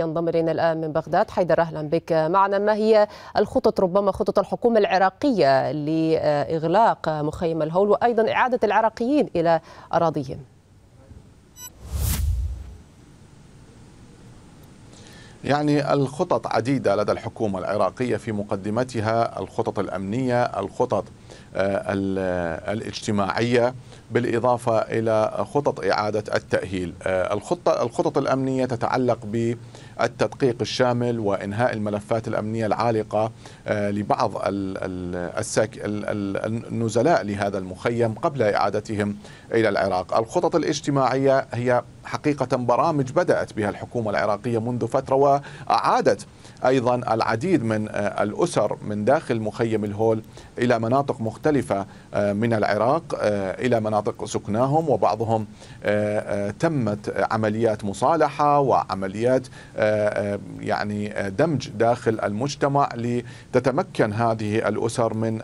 ينضم الينا الان من بغداد حيدر اهلا بك معنا ما هي الخطط ربما خطط الحكومه العراقيه لاغلاق مخيم الهول وايضا اعاده العراقيين الى اراضيهم يعني الخطط عديدة لدى الحكومة العراقية في مقدمتها الخطط الأمنية الخطط آه، آه، الاجتماعية بالإضافة إلى خطط إعادة التأهيل آه، الخطة الخطط الأمنية تتعلق بالتدقيق الشامل وإنهاء الملفات الأمنية العالقة لبعض النزلاء لهذا المخيم قبل إعادتهم إلى العراق الخطط الاجتماعية هي حقيقة برامج بدأت بها الحكومة العراقية منذ فترة وأعادت أيضا العديد من آه، الأسر من داخل مخيم الهول إلى مناطق مختلفة آه، من العراق آه، إلى مناطق سكناهم وبعضهم تمت عمليات مصالحة وعمليات يعني دمج داخل المجتمع لتتمكن هذه الأسر من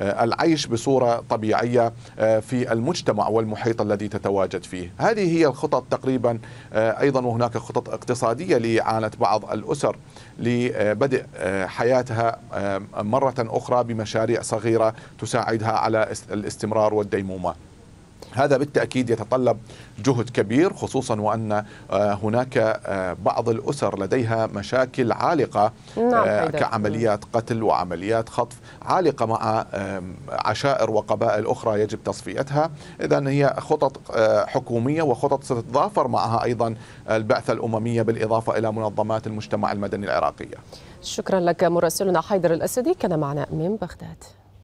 العيش بصورة طبيعية في المجتمع والمحيط الذي تتواجد فيه هذه هذه هي الخطط تقريبا آه، أيضا وهناك خطط اقتصادية لإعانة بعض الأسر لبدء آه، حياتها مرة أخرى بمشاريع صغيرة تساعدها على الاستمرار والديمومة هذا بالتاكيد يتطلب جهد كبير خصوصا وان آه، هناك آه، بعض الاسر لديها مشاكل عالقه نعم آه، كعمليات قتل وعمليات خطف عالقه مع عشائر وقبائل اخرى يجب تصفيتها اذا هي خطط حكوميه وخطط ستتضافر معها ايضا البعثه الامميه بالاضافه الى منظمات المجتمع المدني العراقيه شكرا لك مراسلنا حيدر الاسدي كان معنا من بغداد